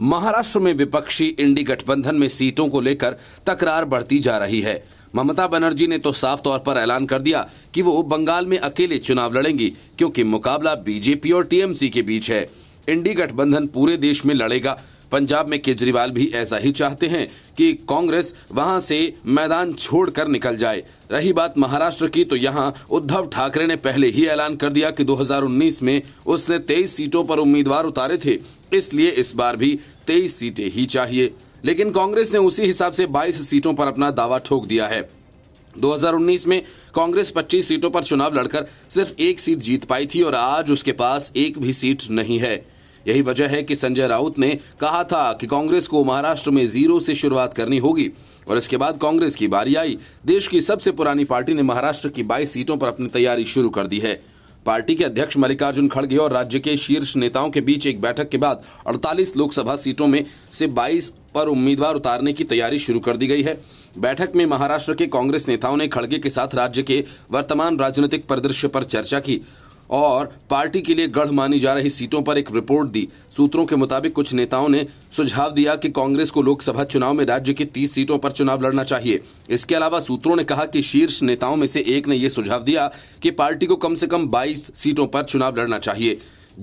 महाराष्ट्र में विपक्षी इंडी गठबंधन में सीटों को लेकर तकरार बढ़ती जा रही है ममता बनर्जी ने तो साफ तौर पर ऐलान कर दिया कि वो बंगाल में अकेले चुनाव लड़ेंगी क्योंकि मुकाबला बीजेपी और टीएमसी के बीच है इंडी गठबंधन पूरे देश में लड़ेगा पंजाब में केजरीवाल भी ऐसा ही चाहते हैं कि कांग्रेस वहां से मैदान छोड़कर निकल जाए रही बात महाराष्ट्र की तो यहां उद्धव ठाकरे ने पहले ही ऐलान कर दिया कि 2019 में उसने 23 सीटों पर उम्मीदवार उतारे थे इसलिए इस बार भी 23 सीटें ही चाहिए लेकिन कांग्रेस ने उसी हिसाब से 22 सीटों पर अपना दावा ठोक दिया है 2019 में कांग्रेस 25 सीटों पर चुनाव लड़कर सिर्फ एक सीट जीत पाई थी और आज उसके पास एक भी सीट नहीं है यही वजह है कि संजय राउत ने कहा था कि कांग्रेस को महाराष्ट्र में जीरो से शुरुआत करनी होगी और इसके बाद कांग्रेस की बारी आई देश की सबसे पुरानी पार्टी ने महाराष्ट्र की बाईस सीटों पर अपनी तैयारी शुरू कर दी है पार्टी के अध्यक्ष मल्लिकार्जुन खड़गे और राज्य के शीर्ष नेताओं के बीच एक बैठक के बाद 48 लोकसभा सीटों में से 22 पर उम्मीदवार उतारने की तैयारी शुरू कर दी गई है बैठक में महाराष्ट्र के कांग्रेस नेताओं ने खड़गे के साथ राज्य के वर्तमान राजनीतिक परिदृश्य पर चर्चा की और पार्टी के लिए गढ़ मानी जा रही सीटों पर एक रिपोर्ट दी सूत्रों के मुताबिक कुछ नेताओं ने सुझाव दिया कि कांग्रेस को लोकसभा चुनाव में राज्य की तीस सीटों पर चुनाव लड़ना चाहिए इसके अलावा सूत्रों ने कहा कि शीर्ष नेताओं में से एक ने यह सुझाव दिया कि पार्टी को कम से कम बाईस सीटों पर चुनाव लड़ना चाहिए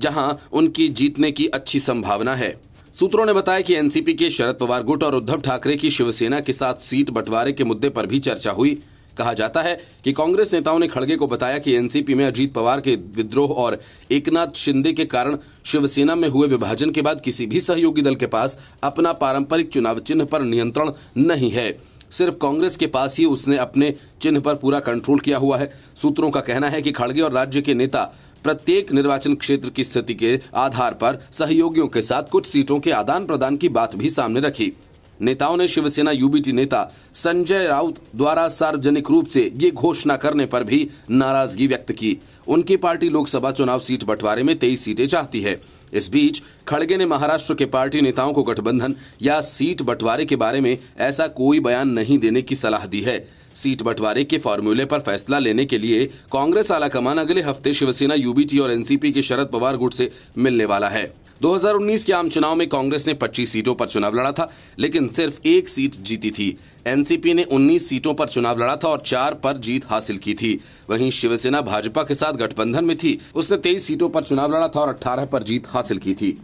जहां उनकी जीतने की अच्छी संभावना है सूत्रों ने बताया कि एनसीपी के शरद पवार गुट और उद्धव ठाकरे की शिवसेना के साथ सीट बंटवारे के मुद्दे पर भी चर्चा हुई कहा जाता है कि कांग्रेस नेताओं ने खड़गे को बताया कि एनसीपी में अजीत पवार के विद्रोह और एकनाथ शिंदे के कारण शिवसेना में हुए विभाजन के बाद किसी भी सहयोगी दल के पास अपना पारंपरिक चुनाव चिन्ह पर नियंत्रण नहीं है सिर्फ कांग्रेस के पास ही उसने अपने चिन्ह पर पूरा कंट्रोल किया हुआ है सूत्रों का कहना है कि खड़गे और राज्य के नेता प्रत्येक निर्वाचन क्षेत्र की स्थिति के आधार पर सहयोगियों के साथ कुछ सीटों के आदान प्रदान की बात भी सामने रखी नेताओं ने शिवसेना यूबीटी नेता संजय राउत द्वारा सार्वजनिक रूप से ये घोषणा करने पर भी नाराजगी व्यक्त की उनकी पार्टी लोकसभा चुनाव सीट बंटवारे में तेईस सीटें चाहती है इस बीच खड़गे ने महाराष्ट्र के पार्टी नेताओं को गठबंधन या सीट बंटवारे के बारे में ऐसा कोई बयान नहीं देने की सलाह दी है सीट बंटवारे के फॉर्मूले पर फैसला लेने के लिए कांग्रेस आलाकमान अगले हफ्ते शिवसेना यूबीटी और एनसीपी के शरद पवार गुट से मिलने वाला है 2019 के आम चुनाव में कांग्रेस ने 25 सीटों पर चुनाव लड़ा था लेकिन सिर्फ एक सीट जीती थी एनसीपी ने 19 सीटों पर चुनाव लड़ा था और चार पर जीत हासिल की थी वहीं शिवसेना भाजपा के साथ गठबंधन में थी उसने 23 सीटों पर चुनाव लड़ा था और 18 पर जीत हासिल की थी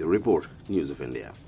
रिपोर्ट न्यूज ऑफ इंडिया